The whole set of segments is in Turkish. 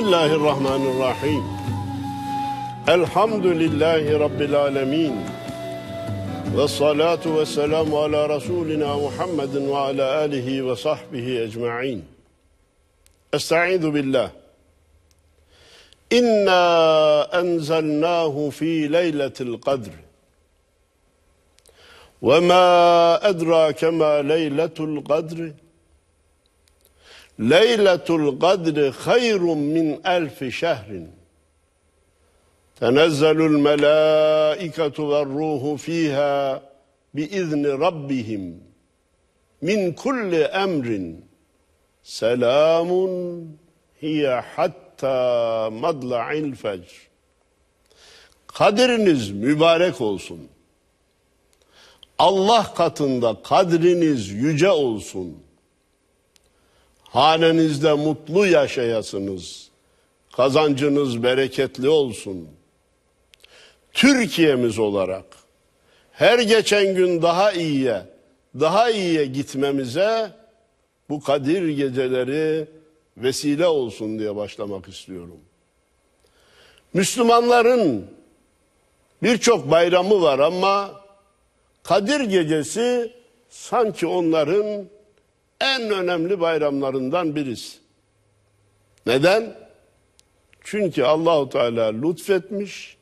الله الرحمن الرحيم الحمد لله رب العالمين والصلاة والسلام على رسولنا محمد وعلى آله وصحبه أجمعين أستعيذ بالله إنا أنزلناه في ليلة القدر وما أدراك ما ليلة القدر Leyletul kadri hayrun min elfi şehrin. Tenezzelul melâiketu ve ruhu fîhâ biizni rabbihim min kulli emrin. Selamun hiye hatta madla'il fecr. Kaderiniz mübarek olsun. Allah katında kadriniz yüce olsun.'' Hanenizde mutlu yaşayasınız. Kazancınız bereketli olsun. Türkiye'miz olarak her geçen gün daha iyiye, daha iyiye gitmemize bu Kadir geceleri vesile olsun diye başlamak istiyorum. Müslümanların birçok bayramı var ama Kadir gecesi sanki onların en önemli bayramlarından birisi. Neden? Çünkü Allahu Teala lütfetmiş.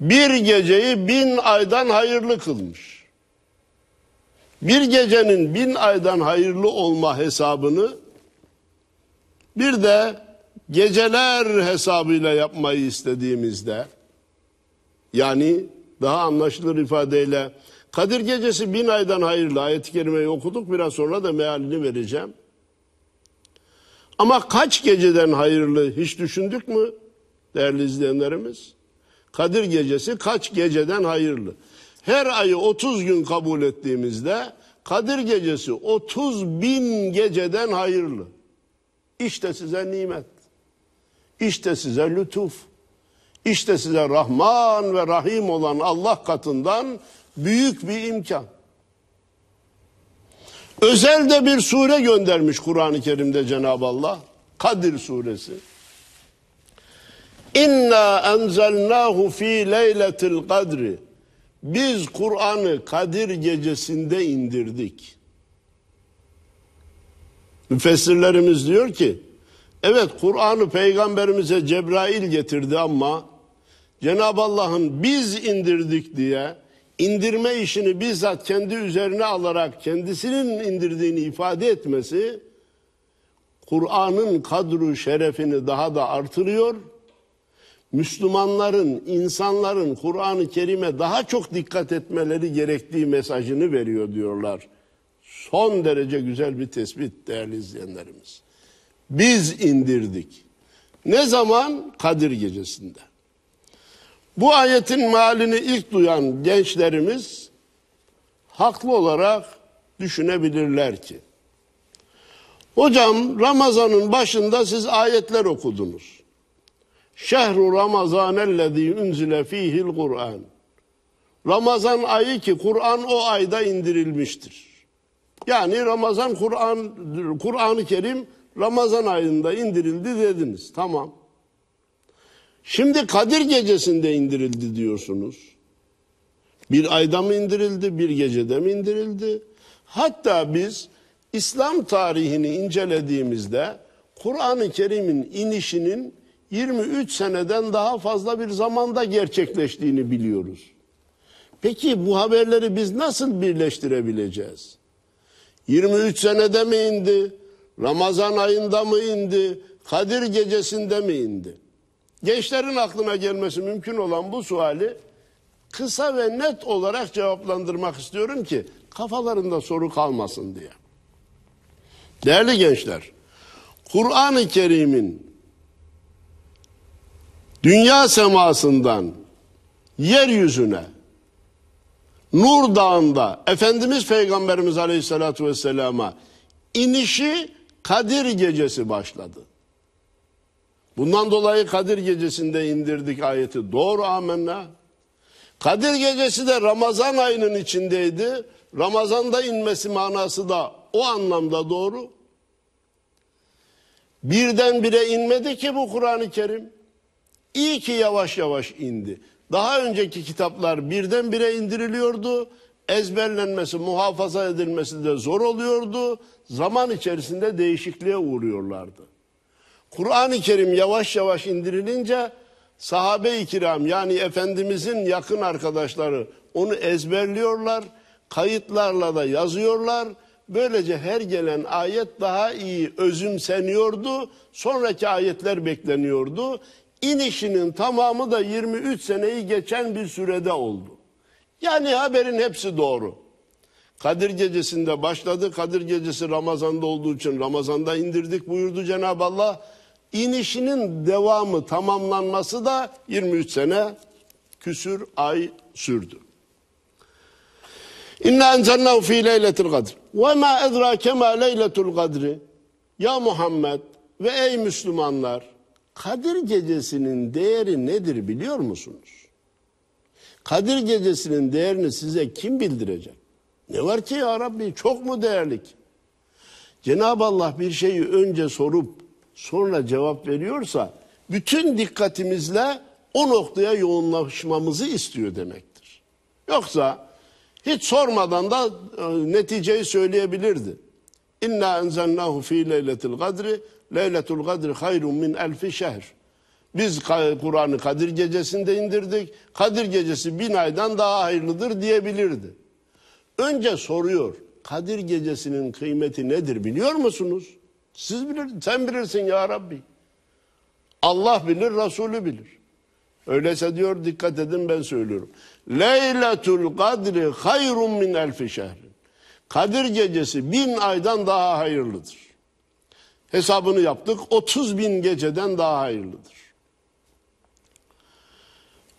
Bir geceyi bin aydan hayırlı kılmış. Bir gecenin bin aydan hayırlı olma hesabını bir de geceler hesabıyla yapmayı istediğimizde yani daha anlaşılır ifadeyle Kadir Gecesi bin aydan hayırlı ayet-i kerimeyi okuduk. Biraz sonra da mealini vereceğim. Ama kaç geceden hayırlı hiç düşündük mü değerli izleyenlerimiz? Kadir Gecesi kaç geceden hayırlı? Her ayı 30 gün kabul ettiğimizde Kadir Gecesi 30 bin geceden hayırlı. İşte size nimet. İşte size lütuf. İşte size Rahman ve Rahim olan Allah katından büyük bir imkan. Özel de bir sure göndermiş Kur'an-ı Kerim'de Cenab-ı Allah. Kadir suresi. İnna enzelnahu fi leyletil kadri. Biz Kur'an'ı Kadir gecesinde indirdik. Müfessirlerimiz diyor ki, evet Kur'an'ı peygamberimize Cebrail getirdi ama Cenab-ı Allah'ın biz indirdik diye indirme işini bizzat kendi üzerine alarak kendisinin indirdiğini ifade etmesi Kur'an'ın kadru şerefini daha da artırıyor. Müslümanların, insanların Kur'an-ı Kerim'e daha çok dikkat etmeleri gerektiği mesajını veriyor diyorlar. Son derece güzel bir tespit değerli izleyenlerimiz. Biz indirdik. Ne zaman? Kadir gecesinde. Bu ayetin malini ilk duyan gençlerimiz haklı olarak düşünebilirler ki. Hocam Ramazan'ın başında siz ayetler okudunuz. Şehru Ramazanellezî unzile fîhil Kur'an. Ramazan ayı ki Kur'an o ayda indirilmiştir. Yani Ramazan Kur'an Kur'an-ı Kerim Ramazan ayında indirildi dediniz. Tamam. Şimdi Kadir gecesinde indirildi diyorsunuz. Bir ayda mı indirildi, bir gecede mi indirildi? Hatta biz İslam tarihini incelediğimizde Kur'an-ı Kerim'in inişinin 23 seneden daha fazla bir zamanda gerçekleştiğini biliyoruz. Peki bu haberleri biz nasıl birleştirebileceğiz? 23 senede mi indi? Ramazan ayında mı indi? Kadir gecesinde mi indi? Gençlerin aklına gelmesi mümkün olan bu suali kısa ve net olarak cevaplandırmak istiyorum ki kafalarında soru kalmasın diye. Değerli gençler, Kur'an-ı Kerim'in dünya semasından yeryüzüne Nur Dağı'nda Efendimiz Peygamberimiz Aleyhisselatü Vesselam'a inişi Kadir gecesi başladı. Bundan dolayı Kadir gecesinde indirdik ayeti. Doğru amenna. Kadir gecesi de Ramazan ayının içindeydi. Ramazan'da inmesi manası da o anlamda doğru. Birden bire inmedi ki bu Kur'an-ı Kerim. İyi ki yavaş yavaş indi. Daha önceki kitaplar birden bire indiriliyordu. Ezberlenmesi, muhafaza edilmesi de zor oluyordu. Zaman içerisinde değişikliğe uğruyorlardı. Kur'an-ı Kerim yavaş yavaş indirilince sahabe-i kiram yani Efendimizin yakın arkadaşları onu ezberliyorlar. Kayıtlarla da yazıyorlar. Böylece her gelen ayet daha iyi özümseniyordu. Sonraki ayetler bekleniyordu. İnişinin tamamı da 23 seneyi geçen bir sürede oldu. Yani haberin hepsi doğru. Kadir gecesinde başladı. Kadir gecesi Ramazan'da olduğu için Ramazan'da indirdik buyurdu Cenab-ı Allah. İnişinin devamı tamamlanması da 23 sene küsür ay sürdü. İnna enzelnahu fi leyletil kadr. Ve ma edrake ma leyletul kadri. Ya Muhammed ve ey Müslümanlar Kadir gecesinin değeri nedir biliyor musunuz? Kadir gecesinin değerini size kim bildirecek? Ne var ki ya Rabbi çok mu değerli ki? Cenab-ı Allah bir şeyi önce sorup sonra cevap veriyorsa bütün dikkatimizle o noktaya yoğunlaşmamızı istiyor demektir. Yoksa hiç sormadan da e, neticeyi söyleyebilirdi. İnna enzelnahu fi leyletil kadri, leyletul kadri hayrun min elfi şehr. Biz Kur'an'ı Kadir gecesinde indirdik. Kadir gecesi bin aydan daha hayırlıdır diyebilirdi. Önce soruyor. Kadir gecesinin kıymeti nedir biliyor musunuz? Siz bilirsin, sen bilirsin ya Rabbi. Allah bilir, Resulü bilir. Öyleyse diyor dikkat edin ben söylüyorum. Leyletul kadri hayrun min elfi şehrin. Kadir gecesi bin aydan daha hayırlıdır. Hesabını yaptık 30 bin geceden daha hayırlıdır.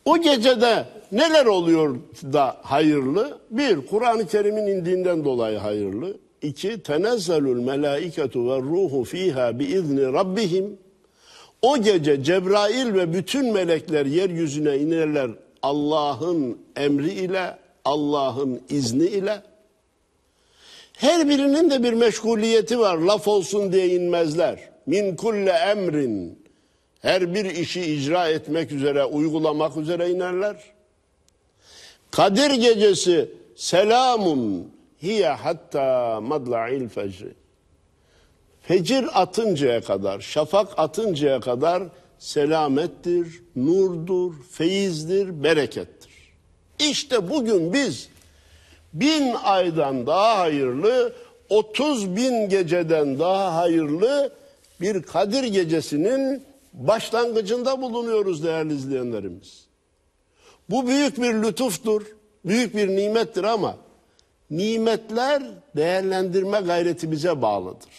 O gecede neler oluyor da hayırlı? Bir, Kur'an-ı Kerim'in indiğinden dolayı hayırlı. 2. Tenezzelul melâiketu ve ruhu fiha bi izni rabbihim. O gece Cebrail ve bütün melekler yeryüzüne inerler Allah'ın emri ile, Allah'ın izni ile. Her birinin de bir meşguliyeti var. Laf olsun diye inmezler. Min kulle emrin. Her bir işi icra etmek üzere, uygulamak üzere inerler. Kadir gecesi selamun hiye hatta madla'il fecri. Fecir atıncaya kadar, şafak atıncaya kadar selamettir, nurdur, feyizdir, berekettir. İşte bugün biz bin aydan daha hayırlı, otuz bin geceden daha hayırlı bir Kadir gecesinin başlangıcında bulunuyoruz değerli izleyenlerimiz. Bu büyük bir lütuftur, büyük bir nimettir ama nimetler değerlendirme gayretimize bağlıdır.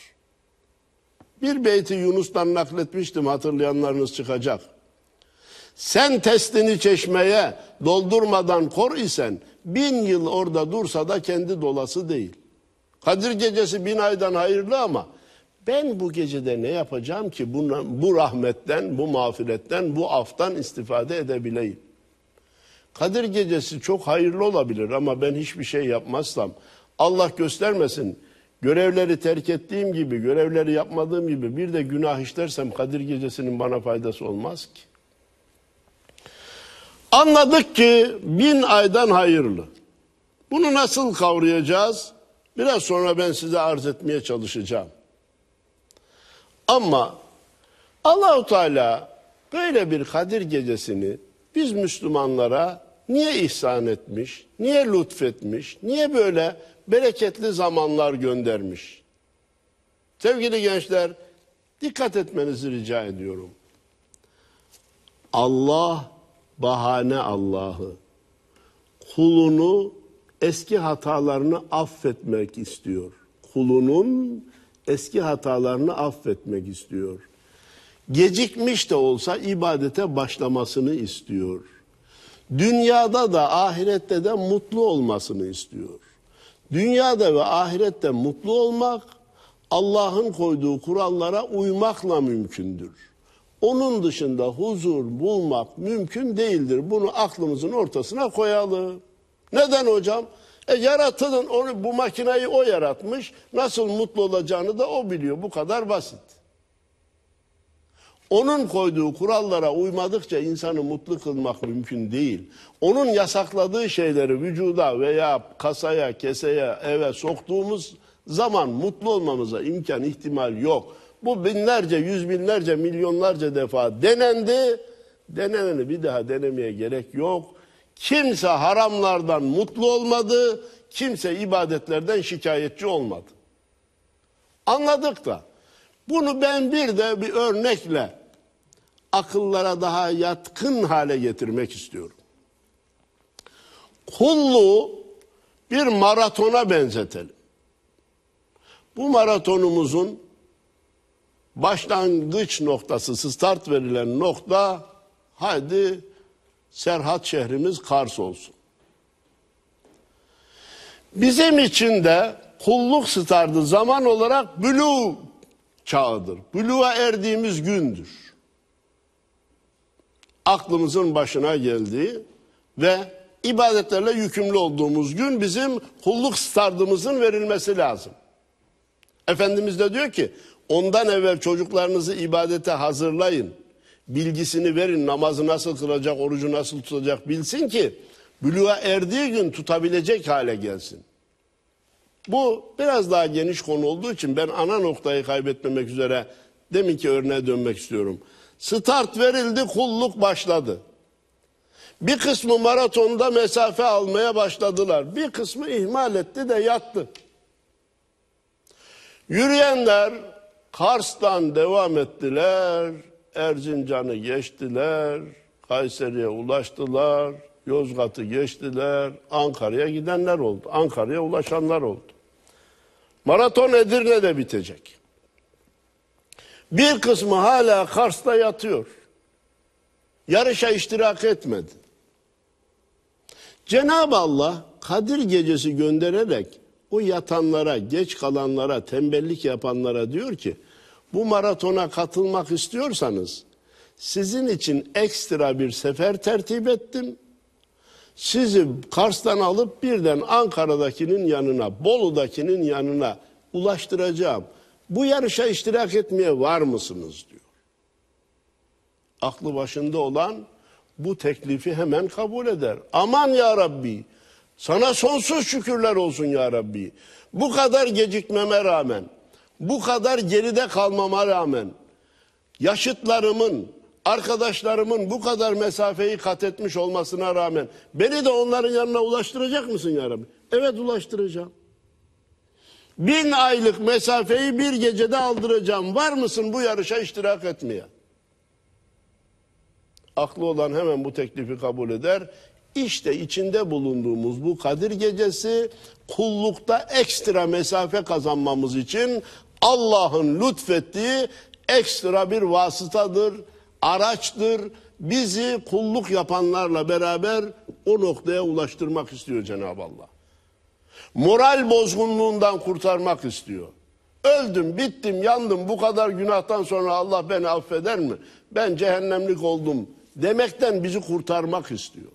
Bir beyti Yunus'tan nakletmiştim hatırlayanlarınız çıkacak. Sen testini çeşmeye doldurmadan kor isen bin yıl orada dursa da kendi dolası değil. Kadir gecesi bin aydan hayırlı ama ben bu gecede ne yapacağım ki bu, bu rahmetten, bu mağfiretten, bu aftan istifade edebileyim? Kadir gecesi çok hayırlı olabilir ama ben hiçbir şey yapmazsam Allah göstermesin görevleri terk ettiğim gibi, görevleri yapmadığım gibi bir de günah işlersem Kadir gecesinin bana faydası olmaz ki. Anladık ki bin aydan hayırlı. Bunu nasıl kavrayacağız? Biraz sonra ben size arz etmeye çalışacağım. Ama Allahu Teala böyle bir Kadir gecesini biz Müslümanlara niye ihsan etmiş, niye lütfetmiş, niye böyle bereketli zamanlar göndermiş? Sevgili gençler, dikkat etmenizi rica ediyorum. Allah bahane Allah'ı. Kulunu eski hatalarını affetmek istiyor. Kulunun eski hatalarını affetmek istiyor gecikmiş de olsa ibadete başlamasını istiyor. Dünyada da ahirette de mutlu olmasını istiyor. Dünyada ve ahirette mutlu olmak Allah'ın koyduğu kurallara uymakla mümkündür. Onun dışında huzur bulmak mümkün değildir. Bunu aklımızın ortasına koyalım. Neden hocam? E yaratılan onu bu makineyi o yaratmış. Nasıl mutlu olacağını da o biliyor. Bu kadar basit. Onun koyduğu kurallara uymadıkça insanı mutlu kılmak mümkün değil. Onun yasakladığı şeyleri vücuda veya kasaya, keseye, eve soktuğumuz zaman mutlu olmamıza imkan, ihtimal yok. Bu binlerce, yüz binlerce, milyonlarca defa denendi. Deneneni bir daha denemeye gerek yok. Kimse haramlardan mutlu olmadı. Kimse ibadetlerden şikayetçi olmadı. Anladık da. Bunu ben bir de bir örnekle akıllara daha yatkın hale getirmek istiyorum. Kulluğu bir maratona benzetelim. Bu maratonumuzun başlangıç noktası, start verilen nokta hadi Serhat şehrimiz Kars olsun. Bizim için de kulluk startı zaman olarak blue çağıdır. Blue'a erdiğimiz gündür aklımızın başına geldiği ve ibadetlerle yükümlü olduğumuz gün bizim kulluk standımızın verilmesi lazım. Efendimiz de diyor ki ondan evvel çocuklarınızı ibadete hazırlayın. Bilgisini verin namazı nasıl kılacak, orucu nasıl tutacak bilsin ki bülüğe erdiği gün tutabilecek hale gelsin. Bu biraz daha geniş konu olduğu için ben ana noktayı kaybetmemek üzere deminki örneğe dönmek istiyorum. Start verildi, kulluk başladı. Bir kısmı maratonda mesafe almaya başladılar. Bir kısmı ihmal etti de yattı. Yürüyenler Kars'tan devam ettiler. Erzincan'ı geçtiler. Kayseri'ye ulaştılar. Yozgat'ı geçtiler. Ankara'ya gidenler oldu. Ankara'ya ulaşanlar oldu. Maraton Edirne'de bitecek. Bir kısmı hala Kars'ta yatıyor. Yarışa iştirak etmedi. Cenab-ı Allah Kadir gecesi göndererek o yatanlara, geç kalanlara, tembellik yapanlara diyor ki bu maratona katılmak istiyorsanız sizin için ekstra bir sefer tertip ettim. Sizi Kars'tan alıp birden Ankara'dakinin yanına, Bolu'dakinin yanına ulaştıracağım.'' bu yarışa iştirak etmeye var mısınız diyor. Aklı başında olan bu teklifi hemen kabul eder. Aman ya Rabbi sana sonsuz şükürler olsun ya Rabbi. Bu kadar gecikmeme rağmen, bu kadar geride kalmama rağmen yaşıtlarımın, arkadaşlarımın bu kadar mesafeyi kat etmiş olmasına rağmen beni de onların yanına ulaştıracak mısın ya Rabbi? Evet ulaştıracağım. Bin aylık mesafeyi bir gecede aldıracağım. Var mısın bu yarışa iştirak etmeye? Aklı olan hemen bu teklifi kabul eder. İşte içinde bulunduğumuz bu Kadir Gecesi kullukta ekstra mesafe kazanmamız için Allah'ın lütfettiği ekstra bir vasıtadır, araçtır. Bizi kulluk yapanlarla beraber o noktaya ulaştırmak istiyor Cenab-ı Allah moral bozgunluğundan kurtarmak istiyor. Öldüm, bittim, yandım bu kadar günahtan sonra Allah beni affeder mi? Ben cehennemlik oldum demekten bizi kurtarmak istiyor.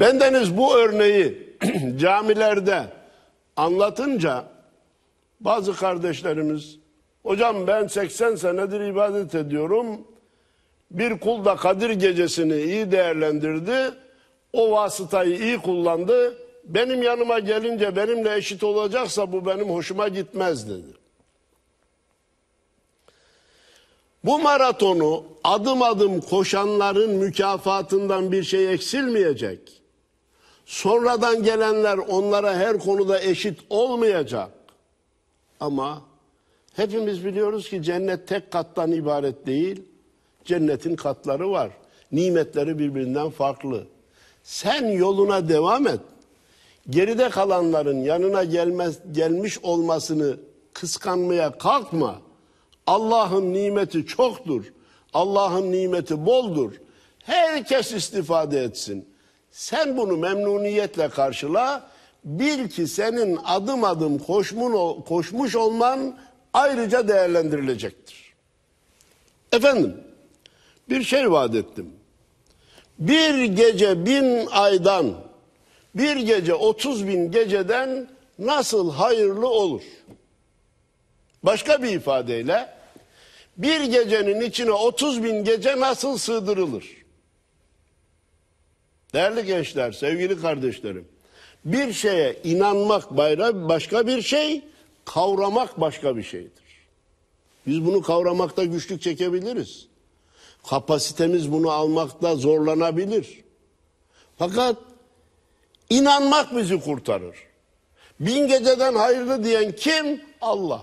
Bendeniz bu örneği camilerde anlatınca bazı kardeşlerimiz hocam ben 80 senedir ibadet ediyorum. Bir kul da Kadir gecesini iyi değerlendirdi. O vasıtayı iyi kullandı benim yanıma gelince benimle eşit olacaksa bu benim hoşuma gitmez dedi. Bu maratonu adım adım koşanların mükafatından bir şey eksilmeyecek. Sonradan gelenler onlara her konuda eşit olmayacak. Ama hepimiz biliyoruz ki cennet tek kattan ibaret değil. Cennetin katları var. Nimetleri birbirinden farklı. Sen yoluna devam et geride kalanların yanına gelmez, gelmiş olmasını kıskanmaya kalkma. Allah'ın nimeti çoktur. Allah'ın nimeti boldur. Herkes istifade etsin. Sen bunu memnuniyetle karşıla. Bil ki senin adım adım koşmun, koşmuş olman ayrıca değerlendirilecektir. Efendim, bir şey vaat ettim. Bir gece bin aydan bir gece 30 bin geceden nasıl hayırlı olur? Başka bir ifadeyle bir gecenin içine 30 bin gece nasıl sığdırılır? Değerli gençler, sevgili kardeşlerim, bir şeye inanmak başka bir şey, kavramak başka bir şeydir. Biz bunu kavramakta güçlük çekebiliriz. Kapasitemiz bunu almakta zorlanabilir. Fakat İnanmak bizi kurtarır. Bin geceden hayırlı diyen kim? Allah.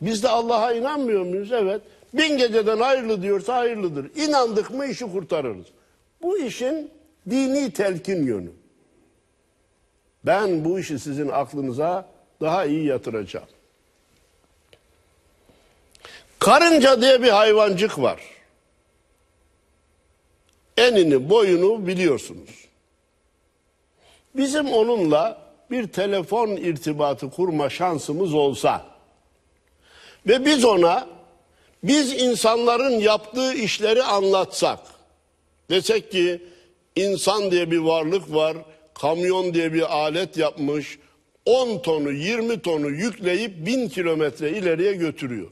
Biz de Allah'a inanmıyor muyuz? Evet. Bin geceden hayırlı diyorsa hayırlıdır. İnandık mı işi kurtarırız. Bu işin dini telkin yönü. Ben bu işi sizin aklınıza daha iyi yatıracağım. Karınca diye bir hayvancık var. Enini boyunu biliyorsunuz. Bizim onunla bir telefon irtibatı kurma şansımız olsa ve biz ona biz insanların yaptığı işleri anlatsak desek ki insan diye bir varlık var, kamyon diye bir alet yapmış, 10 tonu 20 tonu yükleyip 1000 kilometre ileriye götürüyor.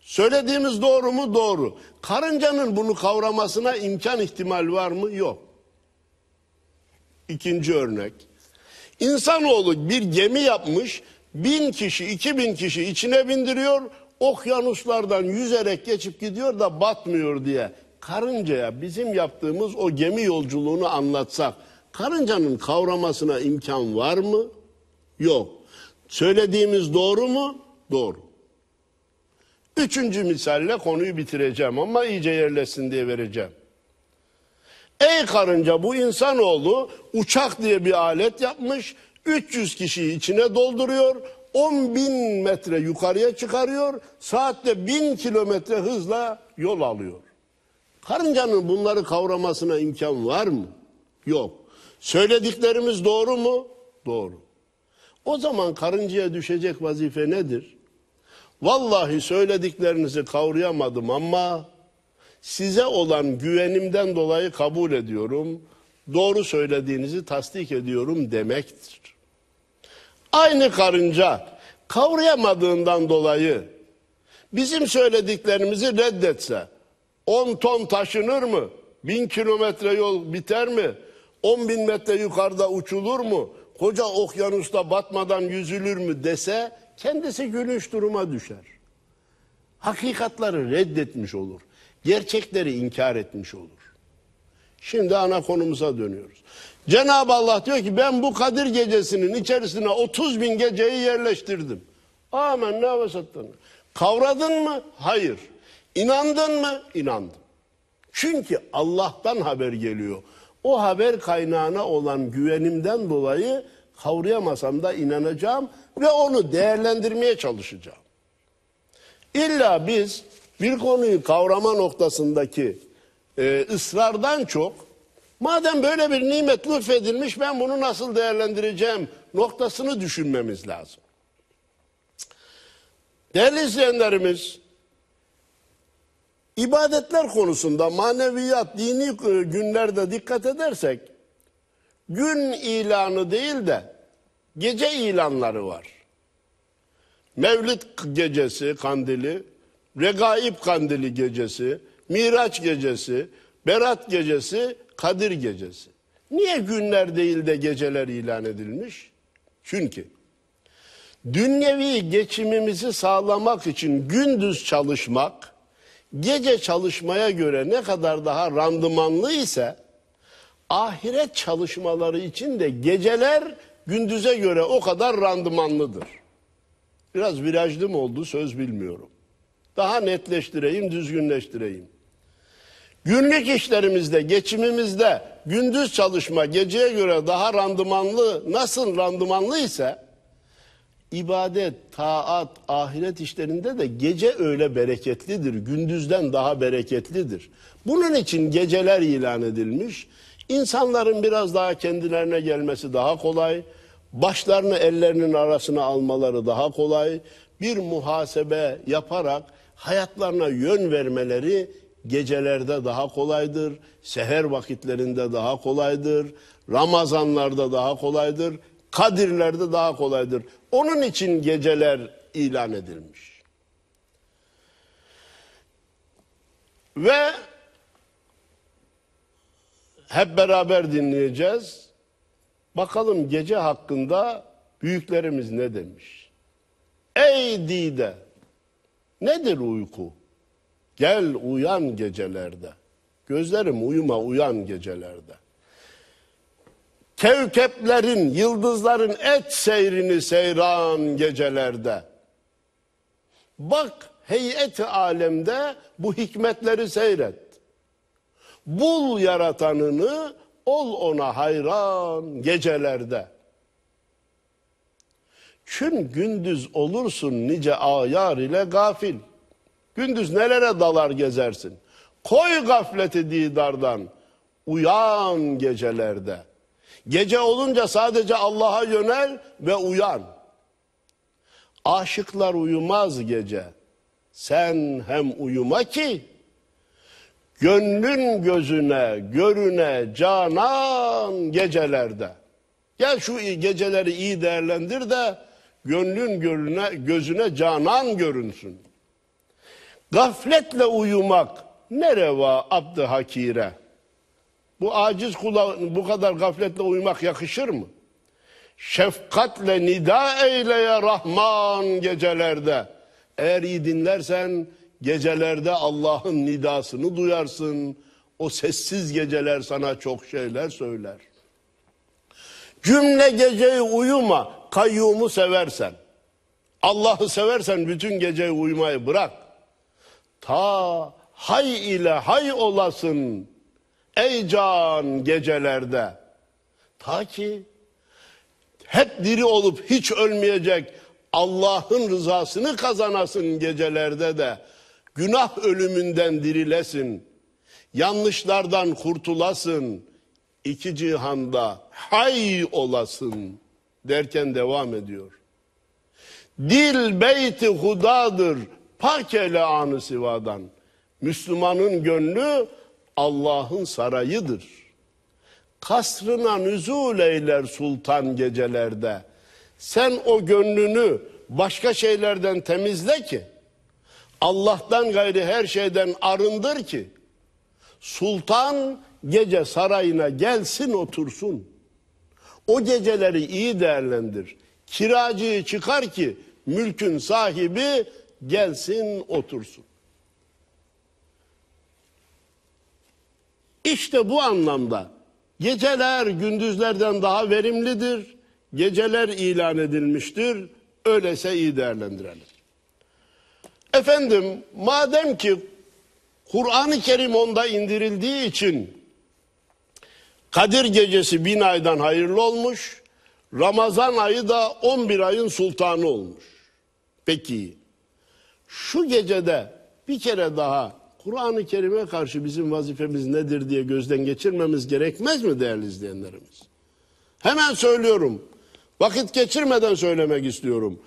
Söylediğimiz doğru mu? Doğru. Karıncanın bunu kavramasına imkan ihtimal var mı? Yok. İkinci örnek. İnsanoğlu bir gemi yapmış, bin kişi, iki bin kişi içine bindiriyor, okyanuslardan yüzerek geçip gidiyor da batmıyor diye. Karıncaya bizim yaptığımız o gemi yolculuğunu anlatsak, karıncanın kavramasına imkan var mı? Yok. Söylediğimiz doğru mu? Doğru. Üçüncü misalle konuyu bitireceğim ama iyice yerleşsin diye vereceğim. Ey karınca bu insanoğlu uçak diye bir alet yapmış. 300 kişiyi içine dolduruyor. 10 bin metre yukarıya çıkarıyor. Saatte 1000 kilometre hızla yol alıyor. Karıncanın bunları kavramasına imkan var mı? Yok. Söylediklerimiz doğru mu? Doğru. O zaman karıncaya düşecek vazife nedir? Vallahi söylediklerinizi kavrayamadım ama size olan güvenimden dolayı kabul ediyorum. Doğru söylediğinizi tasdik ediyorum demektir. Aynı karınca kavrayamadığından dolayı bizim söylediklerimizi reddetse 10 ton taşınır mı? 1000 kilometre yol biter mi? 10 bin metre yukarıda uçulur mu? Koca okyanusta batmadan yüzülür mü dese kendisi gülüş duruma düşer. Hakikatları reddetmiş olur gerçekleri inkar etmiş olur. Şimdi ana konumuza dönüyoruz. Cenab-ı Allah diyor ki ben bu Kadir gecesinin içerisine 30 bin geceyi yerleştirdim. Amenna ne sattana. Kavradın mı? Hayır. İnandın mı? İnandım. Çünkü Allah'tan haber geliyor. O haber kaynağına olan güvenimden dolayı kavrayamasam da inanacağım ve onu değerlendirmeye çalışacağım. İlla biz bir konuyu kavrama noktasındaki e, ısrardan çok madem böyle bir nimet lütfedilmiş ben bunu nasıl değerlendireceğim noktasını düşünmemiz lazım. Değerli izleyenlerimiz ibadetler konusunda maneviyat dini e, günlerde dikkat edersek gün ilanı değil de gece ilanları var. Mevlid gecesi, kandili, Regaib Kandili gecesi, Miraç gecesi, Berat gecesi, Kadir gecesi. Niye günler değil de geceler ilan edilmiş? Çünkü dünyevi geçimimizi sağlamak için gündüz çalışmak, gece çalışmaya göre ne kadar daha randımanlı ise ahiret çalışmaları için de geceler gündüze göre o kadar randımanlıdır. Biraz virajlı mı oldu söz bilmiyorum daha netleştireyim, düzgünleştireyim. Günlük işlerimizde, geçimimizde gündüz çalışma geceye göre daha randımanlı, nasıl randımanlı ise ibadet, taat, ahiret işlerinde de gece öyle bereketlidir. Gündüzden daha bereketlidir. Bunun için geceler ilan edilmiş. insanların biraz daha kendilerine gelmesi daha kolay. Başlarını ellerinin arasına almaları daha kolay. Bir muhasebe yaparak hayatlarına yön vermeleri gecelerde daha kolaydır, seher vakitlerinde daha kolaydır, Ramazanlarda daha kolaydır, Kadirlerde daha kolaydır. Onun için geceler ilan edilmiş. Ve hep beraber dinleyeceğiz. Bakalım gece hakkında büyüklerimiz ne demiş? Ey dide Nedir uyku? Gel uyan gecelerde. Gözlerim uyuma uyan gecelerde. Kevkeplerin, yıldızların et seyrini seyran gecelerde. Bak heyeti i alemde bu hikmetleri seyret. Bul yaratanını, ol ona hayran gecelerde. Kün gündüz olursun nice ayar ile gafil. Gündüz nelere dalar gezersin. Koy gafleti didardan. Uyan gecelerde. Gece olunca sadece Allah'a yönel ve uyan. Aşıklar uyumaz gece. Sen hem uyuma ki gönlün gözüne, görüne, canan gecelerde. Gel şu geceleri iyi değerlendir de Gönlün gönlüne, gözüne canan görünsün. Gafletle uyumak ne reva abd hakire. Bu aciz kula bu kadar gafletle uyumak yakışır mı? Şefkatle nida eyle ya Rahman gecelerde. Eğer iyi dinlersen gecelerde Allah'ın nidasını duyarsın. O sessiz geceler sana çok şeyler söyler. Cümle geceyi uyuma kayyumu seversen, Allah'ı seversen bütün geceyi uyumayı bırak. Ta hay ile hay olasın ey can gecelerde. Ta ki hep diri olup hiç ölmeyecek Allah'ın rızasını kazanasın gecelerde de. Günah ölümünden dirilesin. Yanlışlardan kurtulasın. iki cihanda hay olasın.'' derken devam ediyor. Dil beyti hudadır pak ele anı sivadan. Müslümanın gönlü Allah'ın sarayıdır. Kasrına nüzul eyler sultan gecelerde. Sen o gönlünü başka şeylerden temizle ki Allah'tan gayri her şeyden arındır ki sultan gece sarayına gelsin otursun.'' O geceleri iyi değerlendir. Kiracıyı çıkar ki mülkün sahibi gelsin otursun. İşte bu anlamda geceler gündüzlerden daha verimlidir. Geceler ilan edilmiştir. Öyleyse iyi değerlendirelim. Efendim madem ki Kur'an-ı Kerim onda indirildiği için Kadir gecesi bin aydan hayırlı olmuş. Ramazan ayı da 11 ayın sultanı olmuş. Peki şu gecede bir kere daha Kur'an-ı Kerim'e karşı bizim vazifemiz nedir diye gözden geçirmemiz gerekmez mi değerli izleyenlerimiz? Hemen söylüyorum. Vakit geçirmeden söylemek istiyorum.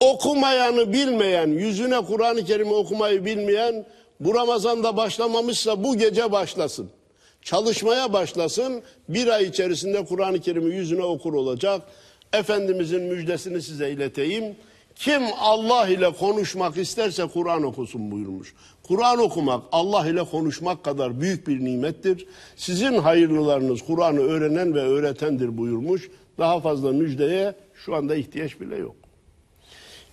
Okumayanı bilmeyen, yüzüne Kur'an-ı Kerim'i okumayı bilmeyen bu Ramazan'da başlamamışsa bu gece başlasın çalışmaya başlasın. Bir ay içerisinde Kur'an-ı Kerim'i yüzüne okur olacak. Efendimizin müjdesini size ileteyim. Kim Allah ile konuşmak isterse Kur'an okusun buyurmuş. Kur'an okumak Allah ile konuşmak kadar büyük bir nimettir. Sizin hayırlılarınız Kur'an'ı öğrenen ve öğretendir buyurmuş. Daha fazla müjdeye şu anda ihtiyaç bile yok.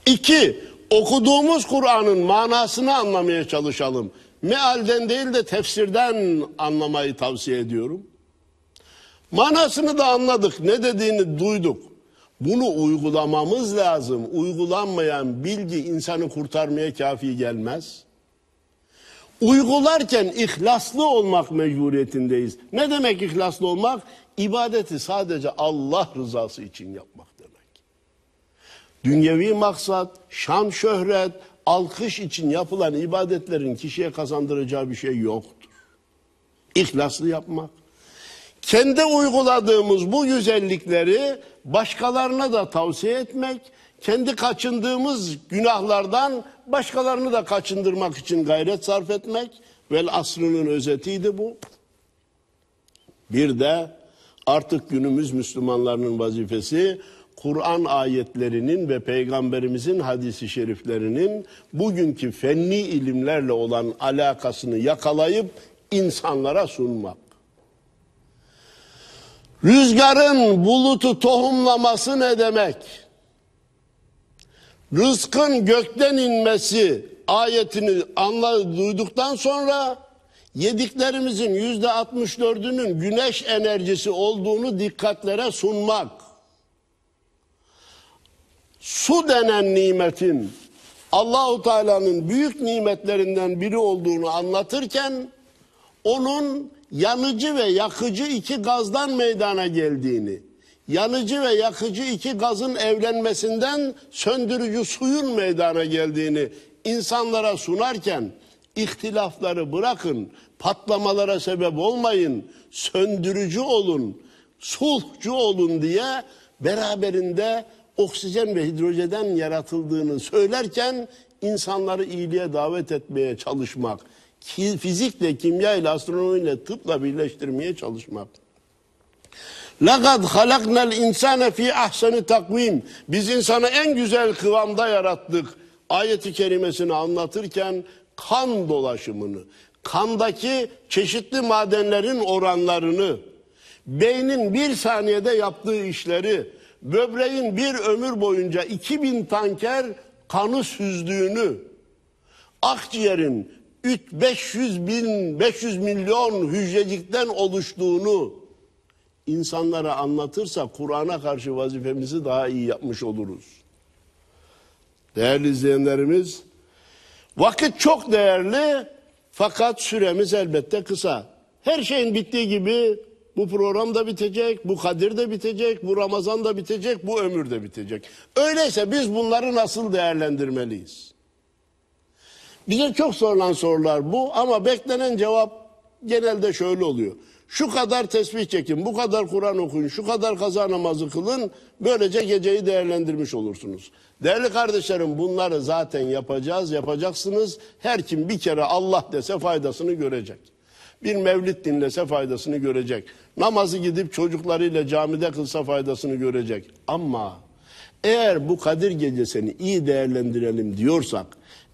İki, okuduğumuz Kur'an'ın manasını anlamaya çalışalım mealden değil de tefsirden anlamayı tavsiye ediyorum. Manasını da anladık, ne dediğini duyduk. Bunu uygulamamız lazım. Uygulanmayan bilgi insanı kurtarmaya kafi gelmez. Uygularken ihlaslı olmak mecburiyetindeyiz. Ne demek ihlaslı olmak? İbadeti sadece Allah rızası için yapmak demek. Dünyevi maksat, şan şöhret, alkış için yapılan ibadetlerin kişiye kazandıracağı bir şey yoktur. İhlaslı yapmak. Kendi uyguladığımız bu güzellikleri başkalarına da tavsiye etmek, kendi kaçındığımız günahlardan başkalarını da kaçındırmak için gayret sarf etmek vel asrının özetiydi bu. Bir de artık günümüz Müslümanlarının vazifesi Kur'an ayetlerinin ve peygamberimizin hadisi şeriflerinin bugünkü fenni ilimlerle olan alakasını yakalayıp insanlara sunmak. Rüzgarın bulutu tohumlaması ne demek? Rızkın gökten inmesi ayetini anladı duyduktan sonra yediklerimizin yüzde 64'ünün güneş enerjisi olduğunu dikkatlere sunmak su denen nimetin Allahu Teala'nın büyük nimetlerinden biri olduğunu anlatırken onun yanıcı ve yakıcı iki gazdan meydana geldiğini, yanıcı ve yakıcı iki gazın evlenmesinden söndürücü suyun meydana geldiğini insanlara sunarken ihtilafları bırakın, patlamalara sebep olmayın, söndürücü olun, sulhcu olun diye beraberinde oksijen ve hidrojenden yaratıldığını söylerken insanları iyiliğe davet etmeye çalışmak, fizikle, kimya ile astronomiyle, tıpla birleştirmeye çalışmak. Lakin halaknal insane fi ahsani takvim. Biz insanı en güzel kıvamda yarattık. Ayeti kerimesini anlatırken kan dolaşımını, kandaki çeşitli madenlerin oranlarını, beynin bir saniyede yaptığı işleri, böbreğin bir ömür boyunca 2000 tanker kanı süzdüğünü, akciğerin 500 bin 500 milyon hücrecikten oluştuğunu insanlara anlatırsa Kur'an'a karşı vazifemizi daha iyi yapmış oluruz. Değerli izleyenlerimiz, vakit çok değerli fakat süremiz elbette kısa. Her şeyin bittiği gibi bu program da bitecek, bu Kadir de bitecek, bu Ramazan da bitecek, bu ömür de bitecek. Öyleyse biz bunları nasıl değerlendirmeliyiz? Bize çok sorulan sorular bu ama beklenen cevap genelde şöyle oluyor. Şu kadar tesbih çekin, bu kadar Kur'an okuyun, şu kadar kaza namazı kılın, böylece geceyi değerlendirmiş olursunuz. Değerli kardeşlerim bunları zaten yapacağız, yapacaksınız. Her kim bir kere Allah dese faydasını görecek. Bir mevlid dinlese faydasını görecek. Namazı gidip çocuklarıyla camide kılsa faydasını görecek. Ama eğer bu Kadir gecesini iyi değerlendirelim diyorsak,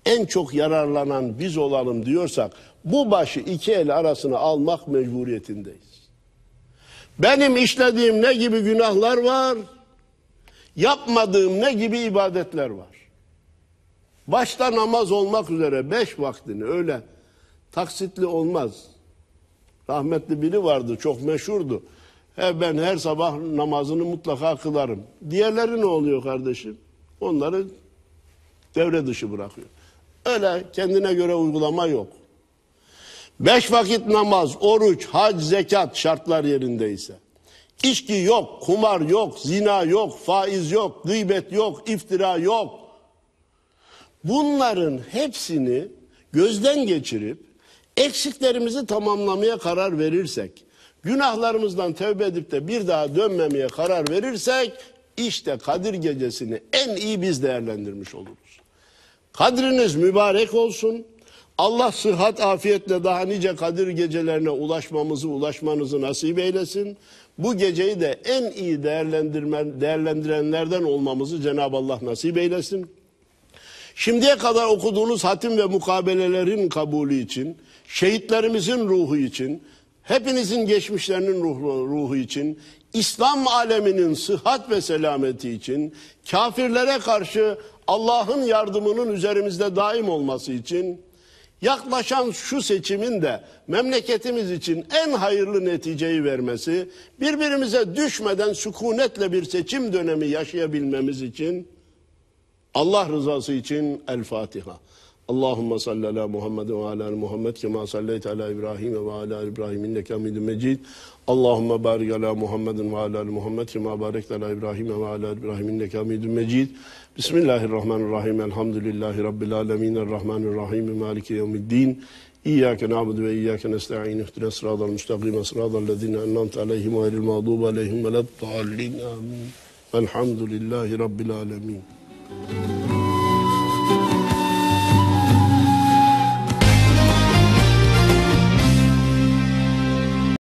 en çok yararlanan biz olalım diyorsak, bu başı iki el arasına almak mecburiyetindeyiz. Benim işlediğim ne gibi günahlar var, yapmadığım ne gibi ibadetler var. Başta namaz olmak üzere beş vaktini öyle taksitli olmaz. Rahmetli biri vardı çok meşhurdu. He ben her sabah namazını mutlaka kılarım. Diğerleri ne oluyor kardeşim? Onları devre dışı bırakıyor. Öyle kendine göre uygulama yok. Beş vakit namaz, oruç, hac, zekat şartlar yerindeyse. İçki yok, kumar yok, zina yok, faiz yok, gıybet yok, iftira yok. Bunların hepsini gözden geçirip eksiklerimizi tamamlamaya karar verirsek, günahlarımızdan tövbe edip de bir daha dönmemeye karar verirsek, işte Kadir Gecesi'ni en iyi biz değerlendirmiş oluruz. Kadriniz mübarek olsun. Allah sıhhat afiyetle daha nice Kadir gecelerine ulaşmamızı, ulaşmanızı nasip eylesin. Bu geceyi de en iyi değerlendirme, değerlendirenlerden olmamızı Cenab-ı Allah nasip eylesin. Şimdiye kadar okuduğunuz hatim ve mukabelelerin kabulü için şehitlerimizin ruhu için, hepinizin geçmişlerinin ruhu, ruhu için, İslam aleminin sıhhat ve selameti için, kafirlere karşı Allah'ın yardımının üzerimizde daim olması için yaklaşan şu seçimin de memleketimiz için en hayırlı neticeyi vermesi, birbirimize düşmeden sükunetle bir seçim dönemi yaşayabilmemiz için Allah rızası için El Fatiha. Allahumme salli ala Muhammed ve ala Muhammed kema salleyte ala İbrahim ve ala İbrahim inneke hamidun mecid. Allahumme barik ala Muhammedin ve ala Muhammed kema barekte ala İbrahim ve ala İbrahim inneke hamidun mecid. Bismillahirrahmanirrahim. Elhamdülillahi rabbil alamin. Errahmanirrahim. Maliki yevmiddin. İyyâke na'budu ve iyâke nesta'in. İhdine sıradal müstakime sıradal lezine ennamte aleyhim ve eril mağdûbe aleyhim ve leddallin. Amin. Velhamdülillahi rabbil alamin. Thank you.